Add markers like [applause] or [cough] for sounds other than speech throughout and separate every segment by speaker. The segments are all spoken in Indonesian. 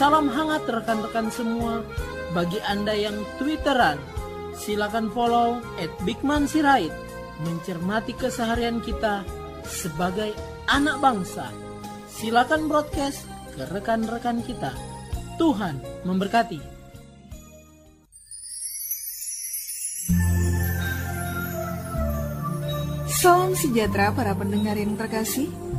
Speaker 1: Salam hangat rekan-rekan semua. Bagi Anda yang Twitteran, silakan follow at Bigman Sirait. Mencermati keseharian kita sebagai anak bangsa. Silakan broadcast ke rekan-rekan kita. Tuhan
Speaker 2: memberkati. Salam sejahtera para pendengar yang terkasih.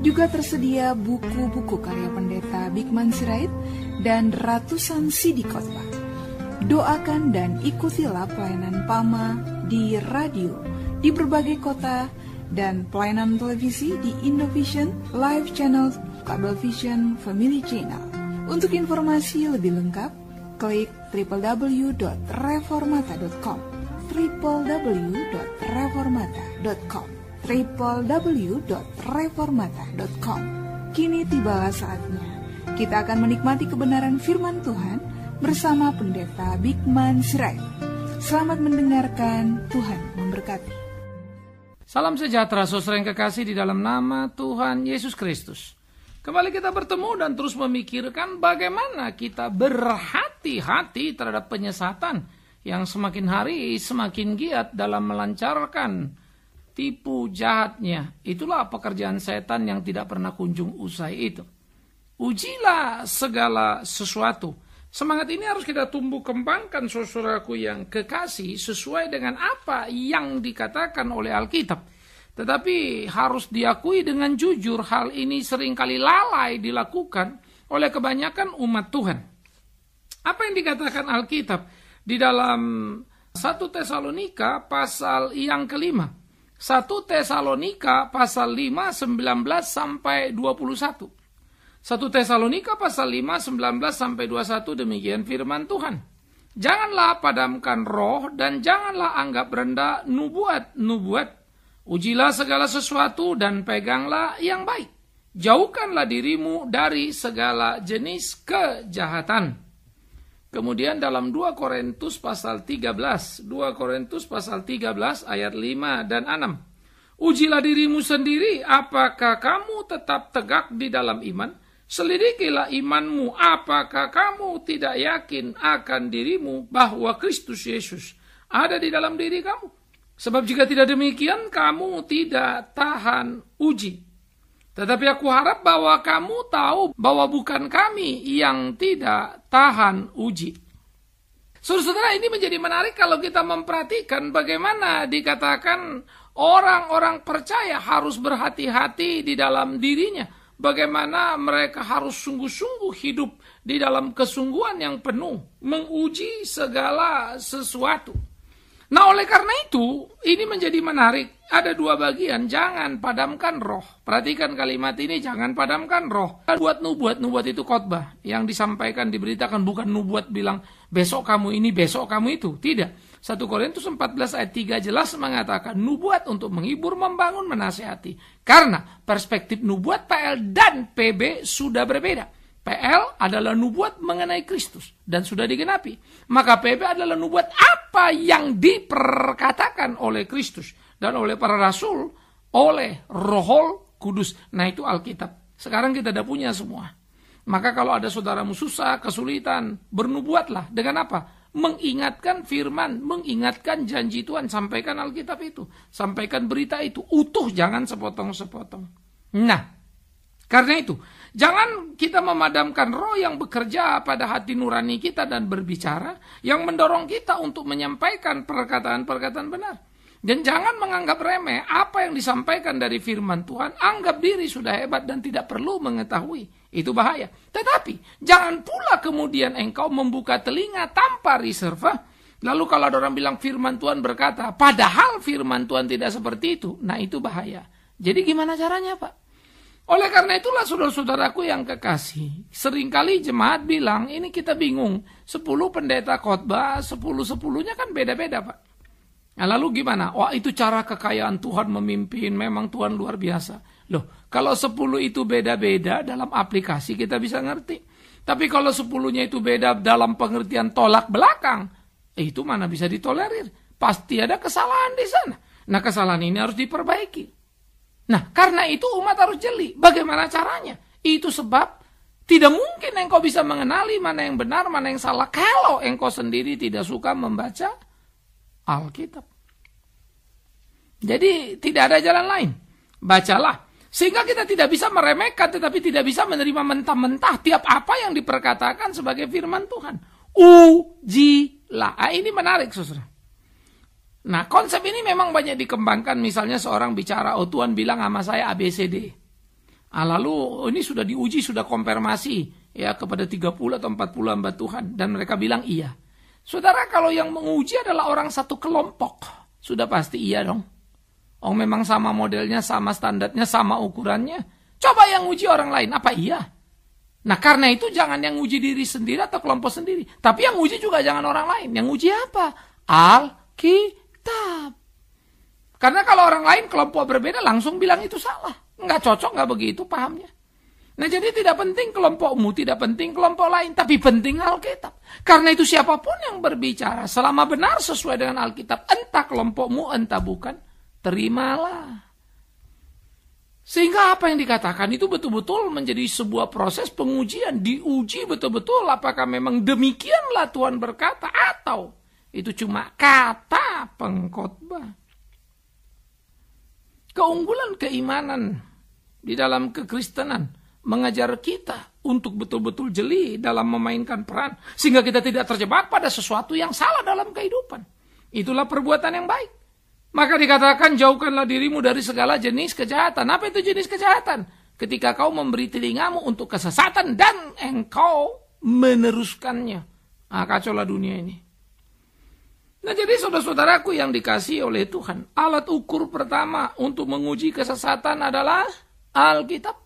Speaker 2: juga tersedia buku-buku karya pendeta Bikman Sirait dan ratusan CD khotbah. Doakan dan ikutilah pelayanan PAMA di radio di berbagai kota dan pelayanan televisi di Indovision, Live Channel, Kabel Vision, Family Channel. Untuk informasi lebih lengkap, klik www.reformata.com www.reformata.com www.reformata.com. Kini tibalah saatnya. Kita akan menikmati kebenaran firman Tuhan bersama Pendeta Bigman Sirai. Selamat mendengarkan, Tuhan memberkati.
Speaker 1: Salam sejahtera, saudara yang kekasih di dalam nama Tuhan Yesus Kristus. Kembali kita bertemu dan terus memikirkan bagaimana kita berhati-hati terhadap penyesatan yang semakin hari semakin giat dalam melancarkan tipu jahatnya. Itulah pekerjaan setan yang tidak pernah kunjung usai itu. Ujilah segala sesuatu. Semangat ini harus kita tumbuh kembangkan saudaraku yang kekasih sesuai dengan apa yang dikatakan oleh Alkitab. Tetapi harus diakui dengan jujur hal ini seringkali lalai dilakukan oleh kebanyakan umat Tuhan. Apa yang dikatakan Alkitab di dalam 1 Tesalonika pasal yang kelima 1 Tesalonika pasal 5 19 sampai 21. 1 Tesalonika pasal 5 19 sampai 21 demikian firman Tuhan. Janganlah padamkan roh dan janganlah anggap rendah nubuat nubuat. Ujilah segala sesuatu dan peganglah yang baik. Jauhkanlah dirimu dari segala jenis kejahatan. Kemudian dalam 2 Korintus pasal 13, 2 Korintus pasal 13 ayat 5 dan 6. Ujilah dirimu sendiri apakah kamu tetap tegak di dalam iman? Selidikilah imanmu apakah kamu tidak yakin akan dirimu bahwa Kristus Yesus ada di dalam diri kamu? Sebab jika tidak demikian kamu tidak tahan uji tetapi aku harap bahwa kamu tahu bahwa bukan kami yang tidak tahan uji. Saudara-saudara ini menjadi menarik kalau kita memperhatikan bagaimana dikatakan orang-orang percaya harus berhati-hati di dalam dirinya. Bagaimana mereka harus sungguh-sungguh hidup di dalam kesungguhan yang penuh. Menguji segala sesuatu. Nah oleh karena itu, ini menjadi menarik. Ada dua bagian, jangan padamkan roh. Perhatikan kalimat ini, jangan padamkan roh. Nah, buat nubuat, nubuat itu khotbah. Yang disampaikan, diberitakan bukan nubuat bilang, besok kamu ini, besok kamu itu. Tidak. 1 Korintus 14 ayat 3 jelas mengatakan nubuat untuk menghibur, membangun, menasehati. Karena perspektif nubuat PL dan PB sudah berbeda. PL adalah nubuat mengenai Kristus dan sudah digenapi. Maka PB adalah nubuat apa yang diperkatakan oleh Kristus dan oleh para rasul oleh Rohol Kudus. Nah itu Alkitab. Sekarang kita ada punya semua. Maka kalau ada saudaramu susah, kesulitan, bernubuatlah dengan apa? Mengingatkan firman, mengingatkan janji Tuhan, sampaikan Alkitab itu, sampaikan berita itu, utuh jangan sepotong-sepotong. Nah, karena itu Jangan kita memadamkan roh yang bekerja pada hati nurani kita dan berbicara yang mendorong kita untuk menyampaikan perkataan-perkataan benar. Dan jangan menganggap remeh apa yang disampaikan dari firman Tuhan, anggap diri sudah hebat dan tidak perlu mengetahui. Itu bahaya. Tetapi jangan pula kemudian engkau membuka telinga tanpa reserve. Lalu kalau ada orang bilang firman Tuhan berkata, padahal firman Tuhan tidak seperti itu. Nah itu bahaya. Jadi gimana caranya Pak? Oleh karena itulah saudara-saudaraku yang kekasih, seringkali jemaat bilang, ini kita bingung, 10 pendeta khotbah, sepuluh sepuluhnya kan beda-beda Pak. Nah, lalu gimana? Wah itu cara kekayaan Tuhan memimpin, memang Tuhan luar biasa. Loh, kalau sepuluh itu beda-beda dalam aplikasi kita bisa ngerti. Tapi kalau sepuluhnya itu beda dalam pengertian tolak belakang, eh, itu mana bisa ditolerir? Pasti ada kesalahan di sana. Nah kesalahan ini harus diperbaiki. Nah, karena itu umat harus jeli. Bagaimana caranya? Itu sebab tidak mungkin engkau bisa mengenali mana yang benar, mana yang salah. Kalau engkau sendiri tidak suka membaca Alkitab. Jadi tidak ada jalan lain. Bacalah. Sehingga kita tidak bisa meremehkan tetapi tidak bisa menerima mentah-mentah tiap apa yang diperkatakan sebagai firman Tuhan. Ujilah. Ah, ini menarik saudara. Nah konsep ini memang banyak dikembangkan misalnya seorang bicara oh Tuhan bilang sama saya ABCD. Ah, lalu oh, ini sudah diuji sudah konfirmasi ya kepada 30 atau 40 hamba Tuhan dan mereka bilang iya. Saudara kalau yang menguji adalah orang satu kelompok sudah pasti iya dong. Oh memang sama modelnya, sama standarnya, sama ukurannya. Coba yang uji orang lain, apa iya? Nah karena itu jangan yang uji diri sendiri atau kelompok sendiri. Tapi yang uji juga jangan orang lain. Yang uji apa? al ki tetap. Karena kalau orang lain kelompok berbeda langsung bilang itu salah. Nggak cocok, nggak begitu pahamnya. Nah jadi tidak penting kelompokmu, tidak penting kelompok lain, tapi penting Alkitab. Karena itu siapapun yang berbicara, selama benar sesuai dengan Alkitab, entah kelompokmu, entah bukan, terimalah. Sehingga apa yang dikatakan itu betul-betul menjadi sebuah proses pengujian, diuji betul-betul apakah memang demikianlah Tuhan berkata atau itu cuma kata pengkhotbah? Keunggulan keimanan di dalam kekristenan mengajar kita untuk betul-betul jeli dalam memainkan peran sehingga kita tidak terjebak pada sesuatu yang salah dalam kehidupan. Itulah perbuatan yang baik. Maka dikatakan jauhkanlah dirimu dari segala jenis kejahatan. Apa itu jenis kejahatan? Ketika kau memberi telingamu untuk kesesatan dan engkau meneruskannya. Nah, kacaulah dunia ini. Nah jadi saudara-saudaraku yang dikasih oleh Tuhan, alat ukur pertama untuk menguji kesesatan adalah Alkitab.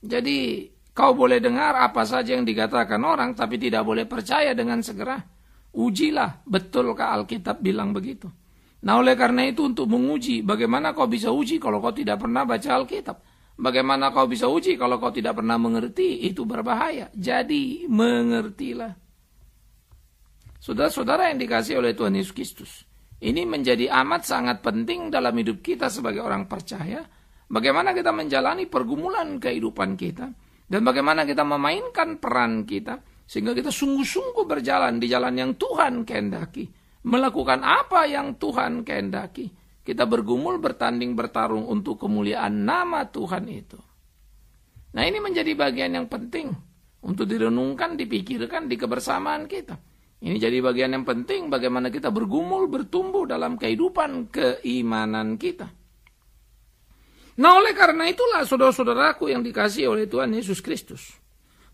Speaker 1: Jadi kau boleh dengar apa saja yang dikatakan orang, tapi tidak boleh percaya dengan segera. Ujilah, betulkah Alkitab bilang begitu. Nah oleh karena itu untuk menguji, bagaimana kau bisa uji kalau kau tidak pernah baca Alkitab? Bagaimana kau bisa uji kalau kau tidak pernah mengerti? Itu berbahaya. Jadi mengertilah. Saudara-saudara yang dikasih oleh Tuhan Yesus Kristus. Ini menjadi amat sangat penting dalam hidup kita sebagai orang percaya. Bagaimana kita menjalani pergumulan kehidupan kita. Dan bagaimana kita memainkan peran kita. Sehingga kita sungguh-sungguh berjalan di jalan yang Tuhan kehendaki. Melakukan apa yang Tuhan kehendaki. Kita bergumul bertanding bertarung untuk kemuliaan nama Tuhan itu. Nah ini menjadi bagian yang penting. Untuk direnungkan, dipikirkan di kebersamaan kita ini jadi bagian yang penting bagaimana kita bergumul, bertumbuh dalam kehidupan keimanan kita. Nah oleh karena itulah saudara-saudaraku yang dikasih oleh Tuhan Yesus Kristus.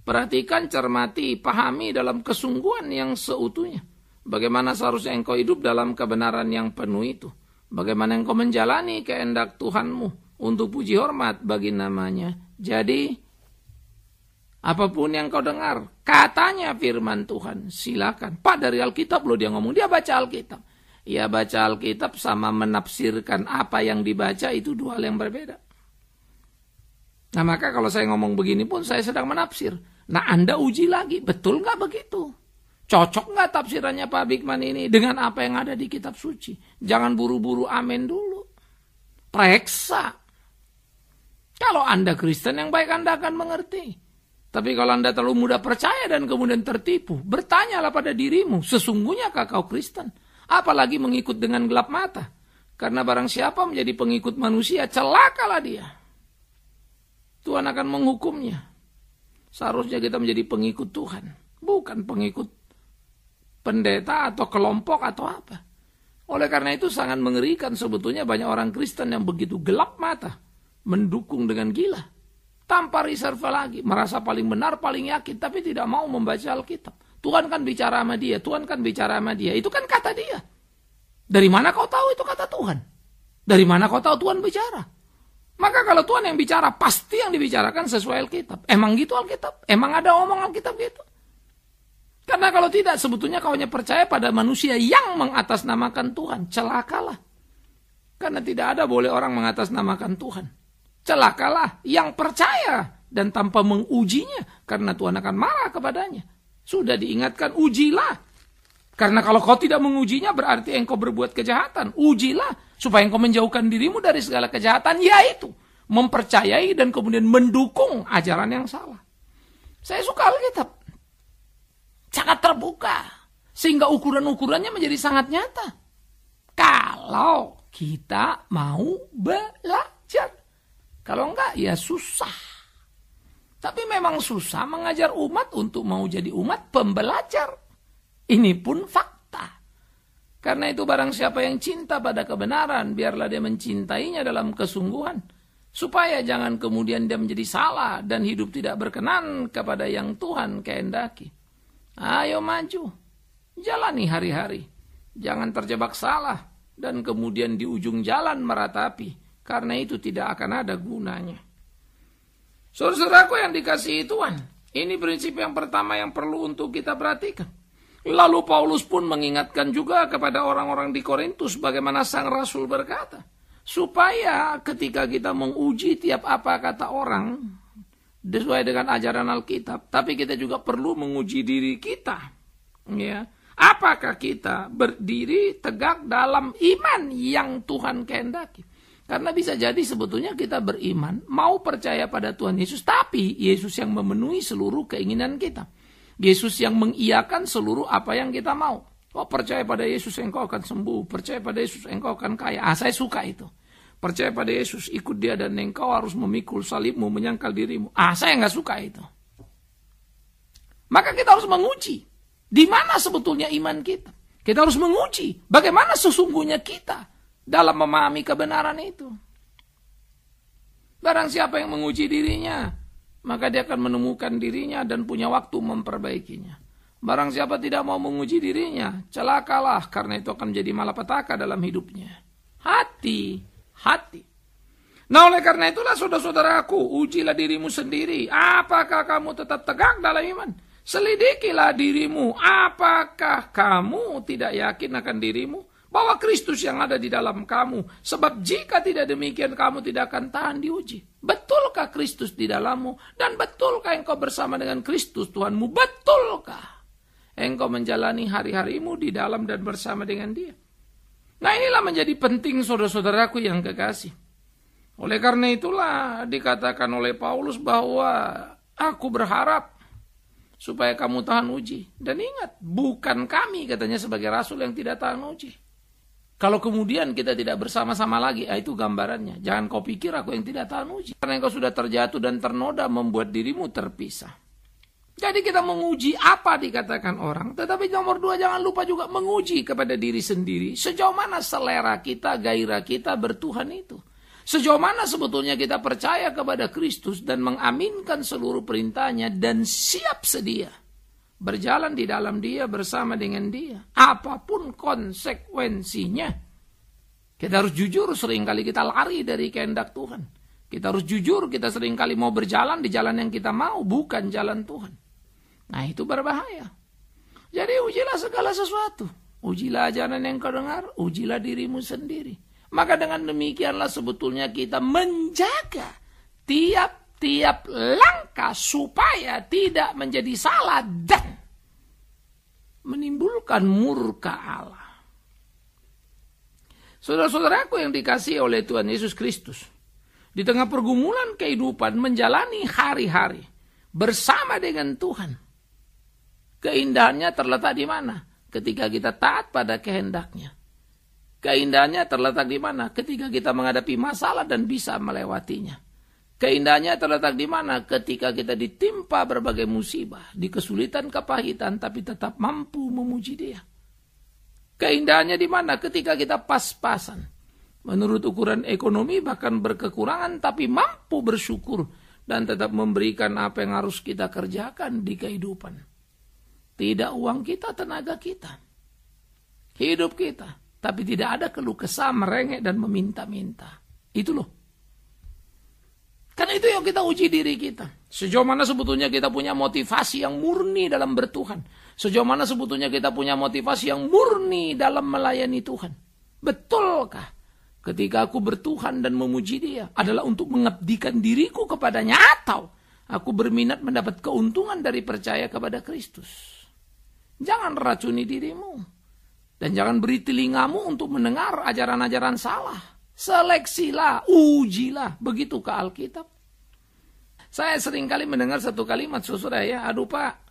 Speaker 1: Perhatikan, cermati, pahami dalam kesungguhan yang seutuhnya. Bagaimana seharusnya engkau hidup dalam kebenaran yang penuh itu. Bagaimana engkau menjalani kehendak Tuhanmu untuk puji hormat bagi namanya. Jadi, Apapun yang kau dengar, katanya firman Tuhan, silakan. Pak dari Alkitab loh dia ngomong, dia baca Alkitab. ya baca Alkitab sama menafsirkan apa yang dibaca itu dua hal yang berbeda. Nah maka kalau saya ngomong begini pun saya sedang menafsir. Nah Anda uji lagi, betul nggak begitu? Cocok nggak tafsirannya Pak Bigman ini dengan apa yang ada di kitab suci? Jangan buru-buru amin dulu. Periksa. Kalau Anda Kristen yang baik Anda akan mengerti. Tapi kalau Anda terlalu mudah percaya dan kemudian tertipu, bertanyalah pada dirimu, sesungguhnya kau Kristen? Apalagi mengikut dengan gelap mata. Karena barang siapa menjadi pengikut manusia, celakalah dia. Tuhan akan menghukumnya. Seharusnya kita menjadi pengikut Tuhan, bukan pengikut pendeta atau kelompok atau apa. Oleh karena itu sangat mengerikan sebetulnya banyak orang Kristen yang begitu gelap mata, mendukung dengan gila tanpa reserve lagi, merasa paling benar, paling yakin, tapi tidak mau membaca Alkitab. Tuhan kan bicara sama dia, Tuhan kan bicara sama dia, itu kan kata dia. Dari mana kau tahu itu kata Tuhan? Dari mana kau tahu Tuhan bicara? Maka kalau Tuhan yang bicara, pasti yang dibicarakan sesuai Alkitab. Emang gitu Alkitab? Emang ada omong Alkitab gitu? Karena kalau tidak, sebetulnya kau hanya percaya pada manusia yang mengatasnamakan Tuhan. Celakalah. Karena tidak ada boleh orang mengatasnamakan Tuhan celakalah yang percaya dan tanpa mengujinya karena Tuhan akan marah kepadanya. Sudah diingatkan ujilah. Karena kalau kau tidak mengujinya berarti engkau berbuat kejahatan. Ujilah supaya engkau menjauhkan dirimu dari segala kejahatan yaitu mempercayai dan kemudian mendukung ajaran yang salah. Saya suka Alkitab. Sangat terbuka sehingga ukuran-ukurannya menjadi sangat nyata. Kalau kita mau belajar kalau enggak ya susah. Tapi memang susah mengajar umat untuk mau jadi umat pembelajar. Ini pun fakta. Karena itu barang siapa yang cinta pada kebenaran, biarlah dia mencintainya dalam kesungguhan. Supaya jangan kemudian dia menjadi salah dan hidup tidak berkenan kepada yang Tuhan kehendaki. Ayo maju, jalani hari-hari. Jangan terjebak salah dan kemudian di ujung jalan meratapi. Karena itu tidak akan ada gunanya. Saudaraku yang dikasihi Tuhan, ini prinsip yang pertama yang perlu untuk kita perhatikan. Lalu Paulus pun mengingatkan juga kepada orang-orang di Korintus bagaimana sang rasul berkata, supaya ketika kita menguji tiap apa kata orang sesuai dengan ajaran Alkitab, tapi kita juga perlu menguji diri kita. Ya. Apakah kita berdiri tegak dalam iman yang Tuhan kehendaki? Karena bisa jadi sebetulnya kita beriman, mau percaya pada Tuhan Yesus, tapi Yesus yang memenuhi seluruh keinginan kita. Yesus yang mengiakan seluruh apa yang kita mau. Oh percaya pada Yesus engkau akan sembuh, percaya pada Yesus engkau akan kaya. Ah saya suka itu. Percaya pada Yesus, ikut dia dan engkau harus memikul salibmu, menyangkal dirimu. Ah saya nggak suka itu. Maka kita harus menguji. Di mana sebetulnya iman kita? Kita harus menguji bagaimana sesungguhnya kita dalam memahami kebenaran itu. Barang siapa yang menguji dirinya, maka dia akan menemukan dirinya dan punya waktu memperbaikinya. Barang siapa tidak mau menguji dirinya, celakalah karena itu akan menjadi malapetaka dalam hidupnya. Hati, hati. Nah oleh karena itulah saudara-saudaraku, ujilah dirimu sendiri. Apakah kamu tetap tegak dalam iman? Selidikilah dirimu, apakah kamu tidak yakin akan dirimu? bahwa Kristus yang ada di dalam kamu. Sebab jika tidak demikian kamu tidak akan tahan diuji. Betulkah Kristus di dalammu? Dan betulkah engkau bersama dengan Kristus Tuhanmu? Betulkah engkau menjalani hari-harimu di dalam dan bersama dengan dia? Nah inilah menjadi penting saudara-saudaraku yang kekasih. Oleh karena itulah dikatakan oleh Paulus bahwa aku berharap supaya kamu tahan uji. Dan ingat, bukan kami katanya sebagai rasul yang tidak tahan uji. Kalau kemudian kita tidak bersama-sama lagi, ah itu gambarannya. Jangan kau pikir aku yang tidak tahan uji. Karena engkau sudah terjatuh dan ternoda membuat dirimu terpisah. Jadi kita menguji apa dikatakan orang. Tetapi nomor dua jangan lupa juga menguji kepada diri sendiri. Sejauh mana selera kita, gairah kita bertuhan itu. Sejauh mana sebetulnya kita percaya kepada Kristus dan mengaminkan seluruh perintahnya dan siap sedia berjalan di dalam dia bersama dengan dia apapun konsekuensinya kita harus jujur seringkali kita lari dari kehendak Tuhan kita harus jujur kita seringkali mau berjalan di jalan yang kita mau bukan jalan Tuhan nah itu berbahaya jadi ujilah segala sesuatu ujilah ajaran yang kau dengar ujilah dirimu sendiri maka dengan demikianlah sebetulnya kita menjaga tiap tiap langkah supaya tidak menjadi salah dan menimbulkan murka Allah. Saudara-saudaraku yang dikasih oleh Tuhan Yesus Kristus, di tengah pergumulan kehidupan menjalani hari-hari bersama dengan Tuhan. Keindahannya terletak di mana? Ketika kita taat pada kehendaknya. Keindahannya terletak di mana? Ketika kita menghadapi masalah dan bisa melewatinya. Keindahannya terletak di mana? Ketika kita ditimpa berbagai musibah, di kesulitan, kepahitan, tapi tetap mampu memuji dia. Keindahannya di mana? Ketika kita pas-pasan. Menurut ukuran ekonomi bahkan berkekurangan, tapi mampu bersyukur dan tetap memberikan apa yang harus kita kerjakan di kehidupan. Tidak uang kita, tenaga kita. Hidup kita. Tapi tidak ada keluh kesah, merengek, dan meminta-minta. Itu loh karena itu yang kita uji diri kita. Sejauh mana sebetulnya kita punya motivasi yang murni dalam bertuhan. Sejauh mana sebetulnya kita punya motivasi yang murni dalam melayani Tuhan. Betulkah ketika aku bertuhan dan memuji dia adalah untuk mengabdikan diriku kepadanya atau aku berminat mendapat keuntungan dari percaya kepada Kristus. Jangan racuni dirimu. Dan jangan beri telingamu untuk mendengar ajaran-ajaran salah. Seleksilah, ujilah. Begitu ke Alkitab. Saya sering kali mendengar satu kalimat susur ya, aduh pak,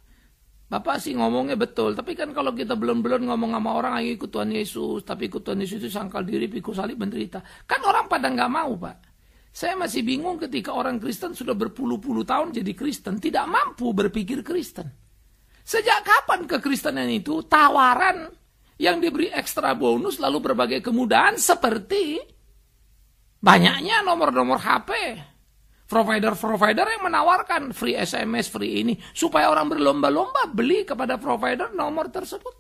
Speaker 1: Bapak sih ngomongnya betul, tapi kan kalau kita belum-belum ngomong sama orang, ayo ikut Tuhan Yesus, tapi ikut Tuhan Yesus itu sangkal diri, pikul salib, menderita. Kan orang pada nggak mau, Pak. Saya masih bingung ketika orang Kristen sudah berpuluh-puluh tahun jadi Kristen, tidak mampu berpikir Kristen. Sejak kapan kekristenan itu tawaran yang diberi ekstra bonus lalu berbagai kemudahan seperti banyaknya nomor-nomor HP, Provider-provider yang menawarkan free SMS, free ini. Supaya orang berlomba-lomba beli kepada provider nomor tersebut.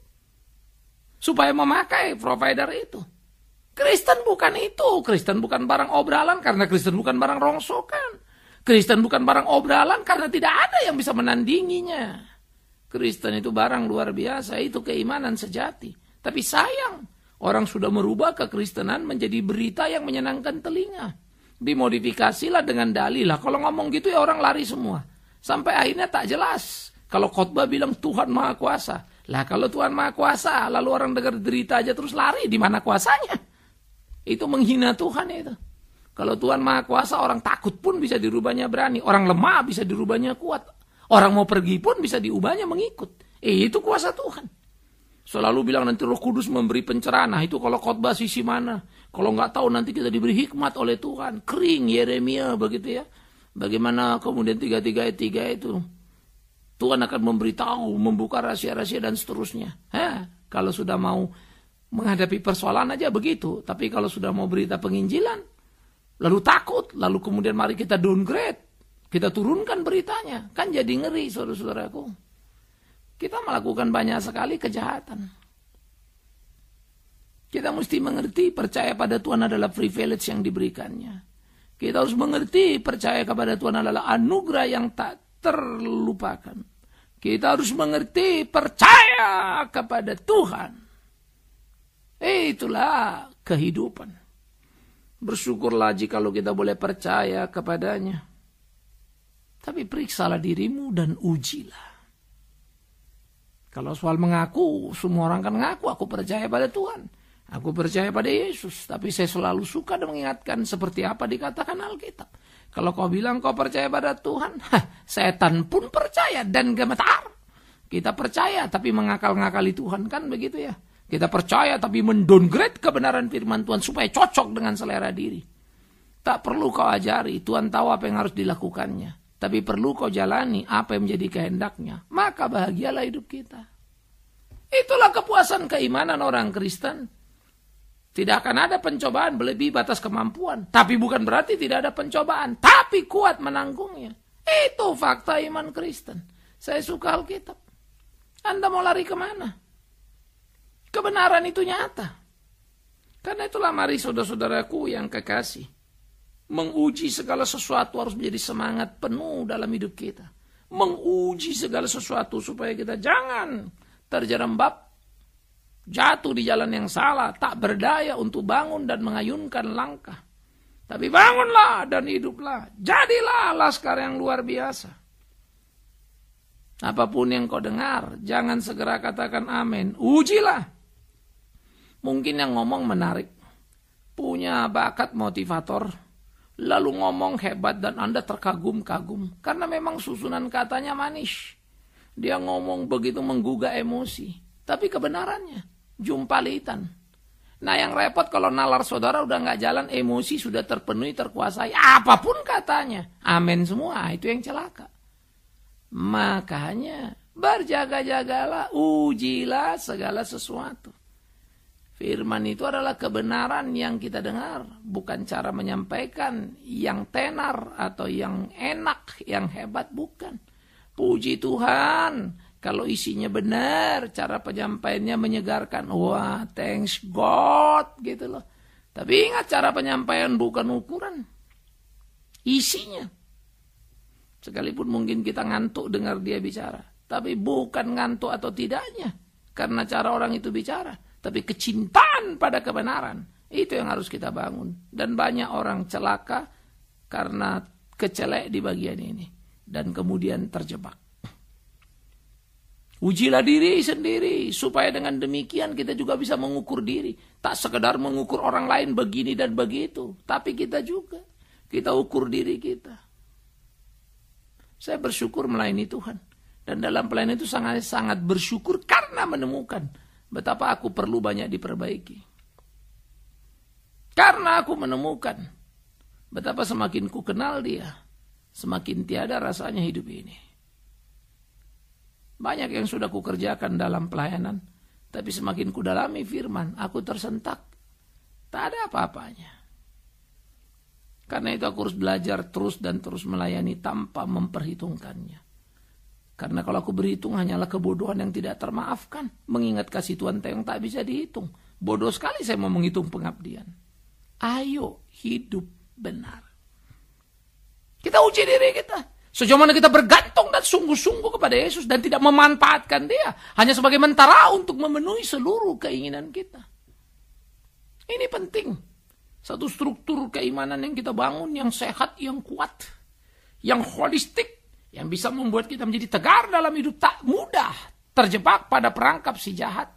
Speaker 1: Supaya memakai provider itu. Kristen bukan itu. Kristen bukan barang obralan karena Kristen bukan barang rongsokan. Kristen bukan barang obralan karena tidak ada yang bisa menandinginya. Kristen itu barang luar biasa, itu keimanan sejati. Tapi sayang, orang sudah merubah kekristenan menjadi berita yang menyenangkan telinga dimodifikasilah dengan dalil lah. Kalau ngomong gitu ya orang lari semua. Sampai akhirnya tak jelas. Kalau khotbah bilang Tuhan Maha Kuasa. Lah kalau Tuhan Maha Kuasa, lalu orang dengar derita aja terus lari, di mana kuasanya? Itu menghina Tuhan ya itu. Kalau Tuhan Maha Kuasa, orang takut pun bisa dirubahnya berani. Orang lemah bisa dirubahnya kuat. Orang mau pergi pun bisa diubahnya mengikut. Eh, itu kuasa Tuhan. Selalu bilang nanti roh kudus memberi pencerahan. Nah itu kalau khotbah sisi mana? Kalau nggak tahu nanti kita diberi hikmat oleh Tuhan. Kering Yeremia begitu ya. Bagaimana kemudian tiga-tiga tiga itu. Tuhan akan memberitahu, membuka rahasia-rahasia dan seterusnya. Heh, kalau sudah mau menghadapi persoalan aja begitu. Tapi kalau sudah mau berita penginjilan, lalu takut, lalu kemudian mari kita downgrade. Kita turunkan beritanya. Kan jadi ngeri, saudara-saudaraku. Kita melakukan banyak sekali kejahatan. Kita mesti mengerti percaya pada Tuhan adalah privilege yang diberikannya. Kita harus mengerti percaya kepada Tuhan adalah anugerah yang tak terlupakan. Kita harus mengerti percaya kepada Tuhan. Eh, itulah kehidupan. Bersyukurlah kalau kita boleh percaya kepadanya. Tapi periksalah dirimu dan ujilah. Kalau soal mengaku, semua orang kan ngaku, aku percaya pada Tuhan. Aku percaya pada Yesus, tapi saya selalu suka dan mengingatkan seperti apa dikatakan Alkitab. Kalau kau bilang kau percaya pada Tuhan, [laughs] hah, setan pun percaya dan gemetar. Kita percaya tapi mengakal-ngakali Tuhan kan begitu ya. Kita percaya tapi mendowngrade kebenaran firman Tuhan supaya cocok dengan selera diri. Tak perlu kau ajari, Tuhan tahu apa yang harus dilakukannya. Tapi perlu kau jalani apa yang menjadi kehendaknya. Maka bahagialah hidup kita. Itulah kepuasan keimanan orang Kristen. Tidak akan ada pencobaan melebihi batas kemampuan. Tapi bukan berarti tidak ada pencobaan. Tapi kuat menanggungnya. Itu fakta iman Kristen. Saya suka Alkitab. Anda mau lari kemana? Kebenaran itu nyata. Karena itulah mari saudara-saudaraku yang kekasih. Menguji segala sesuatu harus menjadi semangat penuh dalam hidup kita. Menguji segala sesuatu supaya kita jangan terjerembab jatuh di jalan yang salah, tak berdaya untuk bangun dan mengayunkan langkah. Tapi bangunlah dan hiduplah, jadilah laskar yang luar biasa. Apapun yang kau dengar, jangan segera katakan amin. Ujilah. Mungkin yang ngomong menarik, punya bakat motivator, lalu ngomong hebat dan Anda terkagum-kagum. Karena memang susunan katanya manis. Dia ngomong begitu menggugah emosi. Tapi kebenarannya, jumpa litan. Nah yang repot kalau nalar saudara udah nggak jalan, emosi sudah terpenuhi, terkuasai. Apapun katanya, amin semua, itu yang celaka. Makanya berjaga-jagalah, ujilah segala sesuatu. Firman itu adalah kebenaran yang kita dengar, bukan cara menyampaikan yang tenar atau yang enak, yang hebat, bukan. Puji Tuhan, kalau isinya benar, cara penyampaiannya menyegarkan. Wah, thanks God gitu loh. Tapi ingat cara penyampaian bukan ukuran. Isinya. Sekalipun mungkin kita ngantuk dengar dia bicara. Tapi bukan ngantuk atau tidaknya. Karena cara orang itu bicara. Tapi kecintaan pada kebenaran. Itu yang harus kita bangun. Dan banyak orang celaka karena kecelek di bagian ini. Dan kemudian terjebak. Ujilah diri sendiri, supaya dengan demikian kita juga bisa mengukur diri. Tak sekedar mengukur orang lain begini dan begitu, tapi kita juga. Kita ukur diri kita. Saya bersyukur melayani Tuhan. Dan dalam pelayanan itu sangat-sangat bersyukur karena menemukan betapa aku perlu banyak diperbaiki. Karena aku menemukan betapa semakin ku kenal dia, semakin tiada rasanya hidup ini. Banyak yang sudah kukerjakan dalam pelayanan. Tapi semakin kudalami firman, aku tersentak. Tak ada apa-apanya. Karena itu aku harus belajar terus dan terus melayani tanpa memperhitungkannya. Karena kalau aku berhitung hanyalah kebodohan yang tidak termaafkan. Mengingat kasih Tuhan yang tak bisa dihitung. Bodoh sekali saya mau menghitung pengabdian. Ayo hidup benar. Kita uji diri kita. Sejauh mana kita bergantung dan sungguh-sungguh kepada Yesus dan tidak memanfaatkan dia. Hanya sebagai mentara untuk memenuhi seluruh keinginan kita. Ini penting. Satu struktur keimanan yang kita bangun yang sehat, yang kuat. Yang holistik. Yang bisa membuat kita menjadi tegar dalam hidup tak mudah. Terjebak pada perangkap si jahat.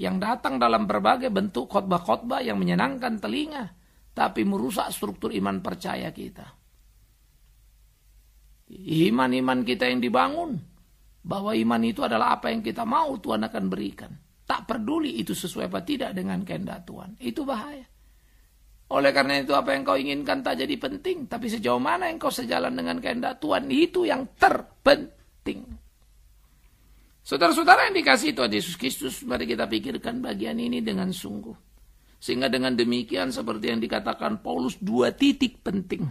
Speaker 1: Yang datang dalam berbagai bentuk khotbah-khotbah yang menyenangkan telinga. Tapi merusak struktur iman percaya kita iman-iman kita yang dibangun bahwa iman itu adalah apa yang kita mau Tuhan akan berikan. Tak peduli itu sesuai apa tidak dengan kehendak Tuhan. Itu bahaya. Oleh karena itu apa yang kau inginkan tak jadi penting. Tapi sejauh mana yang kau sejalan dengan kehendak Tuhan itu yang terpenting. Saudara-saudara yang dikasih Tuhan Yesus Kristus, mari kita pikirkan bagian ini dengan sungguh. Sehingga dengan demikian seperti yang dikatakan Paulus, dua titik penting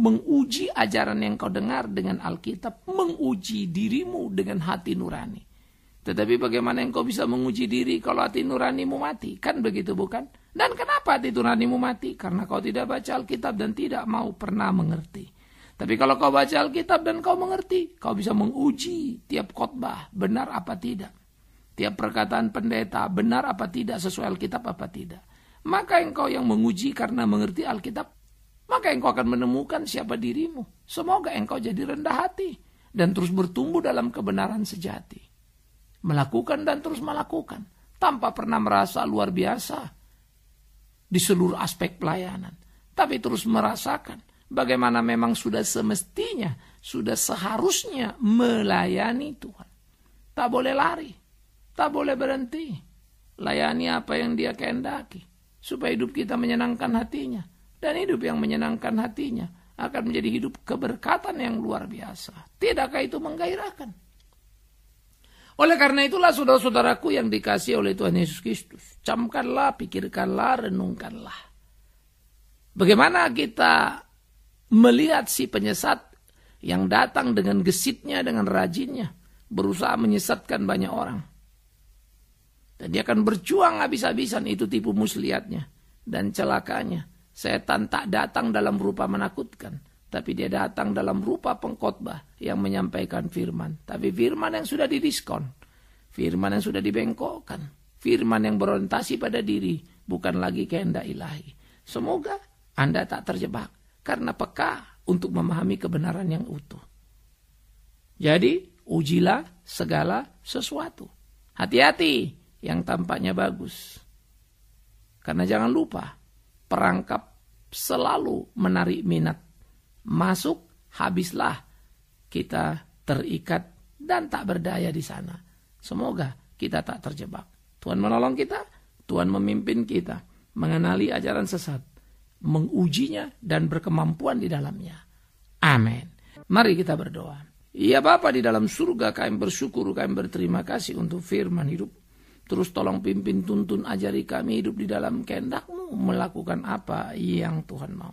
Speaker 1: menguji ajaran yang kau dengar dengan Alkitab, menguji dirimu dengan hati nurani. Tetapi bagaimana engkau bisa menguji diri kalau hati nuranimu mati? Kan begitu bukan? Dan kenapa hati nuranimu mati? Karena kau tidak baca Alkitab dan tidak mau pernah mengerti. Tapi kalau kau baca Alkitab dan kau mengerti, kau bisa menguji tiap khotbah benar apa tidak. Tiap perkataan pendeta benar apa tidak, sesuai Alkitab apa tidak. Maka engkau yang menguji karena mengerti Alkitab maka engkau akan menemukan siapa dirimu. Semoga engkau jadi rendah hati dan terus bertumbuh dalam kebenaran sejati. Melakukan dan terus melakukan tanpa pernah merasa luar biasa di seluruh aspek pelayanan, tapi terus merasakan bagaimana memang sudah semestinya, sudah seharusnya melayani Tuhan. Tak boleh lari, tak boleh berhenti. Layani apa yang dia kehendaki supaya hidup kita menyenangkan hatinya dan hidup yang menyenangkan hatinya akan menjadi hidup keberkatan yang luar biasa. Tidakkah itu menggairahkan? Oleh karena itulah saudara-saudaraku yang dikasih oleh Tuhan Yesus Kristus, camkanlah, pikirkanlah, renungkanlah. Bagaimana kita melihat si penyesat yang datang dengan gesitnya, dengan rajinnya, berusaha menyesatkan banyak orang. Dan dia akan berjuang habis-habisan itu tipu muslihatnya dan celakanya Setan tak datang dalam rupa menakutkan, tapi dia datang dalam rupa pengkhotbah yang menyampaikan firman. Tapi firman yang sudah didiskon, firman yang sudah dibengkokkan, firman yang berorientasi pada diri, bukan lagi kehendak ilahi. Semoga Anda tak terjebak karena peka untuk memahami kebenaran yang utuh. Jadi, ujilah segala sesuatu. Hati-hati yang tampaknya bagus. Karena jangan lupa, perangkap selalu menarik minat. Masuk, habislah kita terikat dan tak berdaya di sana. Semoga kita tak terjebak. Tuhan menolong kita, Tuhan memimpin kita, mengenali ajaran sesat, mengujinya dan berkemampuan di dalamnya. Amin. Mari kita berdoa. Ya Bapa di dalam surga kami bersyukur, kami berterima kasih untuk firman hidup Terus tolong pimpin, tuntun, ajari kami hidup di dalam kehendakmu, melakukan apa yang Tuhan mau.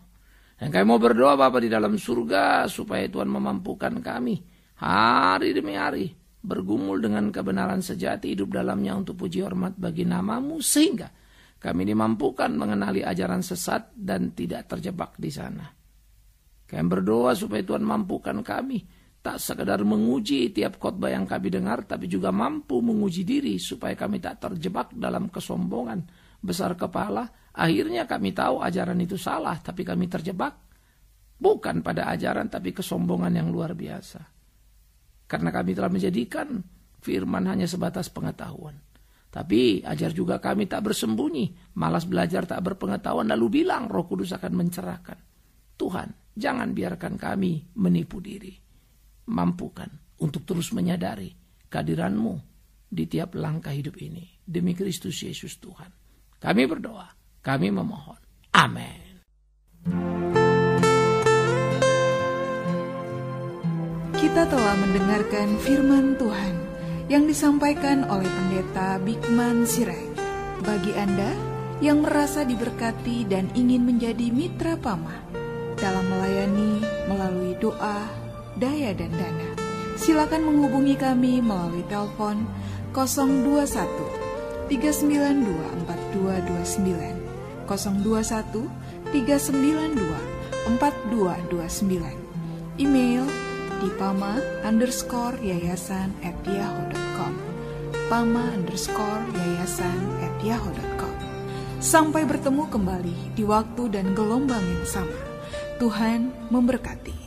Speaker 1: Dan kami mau berdoa Bapak di dalam surga, supaya Tuhan memampukan kami hari demi hari, bergumul dengan kebenaran sejati, hidup dalamnya untuk puji hormat bagi namamu, sehingga kami dimampukan mengenali ajaran sesat dan tidak terjebak di sana. Kami berdoa supaya Tuhan mampukan kami tak sekadar menguji tiap khotbah yang kami dengar, tapi juga mampu menguji diri supaya kami tak terjebak dalam kesombongan besar kepala. Akhirnya kami tahu ajaran itu salah, tapi kami terjebak bukan pada ajaran, tapi kesombongan yang luar biasa. Karena kami telah menjadikan firman hanya sebatas pengetahuan. Tapi ajar juga kami tak bersembunyi, malas belajar tak berpengetahuan, lalu bilang roh kudus akan mencerahkan. Tuhan, jangan biarkan kami menipu diri mampukan untuk terus menyadari kehadiranmu di tiap langkah hidup ini. Demi Kristus Yesus Tuhan. Kami berdoa, kami memohon. Amin.
Speaker 2: Kita telah mendengarkan firman Tuhan yang disampaikan oleh Pendeta Bikman Sirai. Bagi Anda yang merasa diberkati dan ingin menjadi mitra pama dalam melayani melalui doa, daya dan dana. Silakan menghubungi kami melalui telepon 021 392 4229 021 392 4229 Email pama underscore yayasan at yahoo.com Pama underscore yayasan at yahoo.com Sampai bertemu kembali di waktu dan gelombang yang sama. Tuhan memberkati.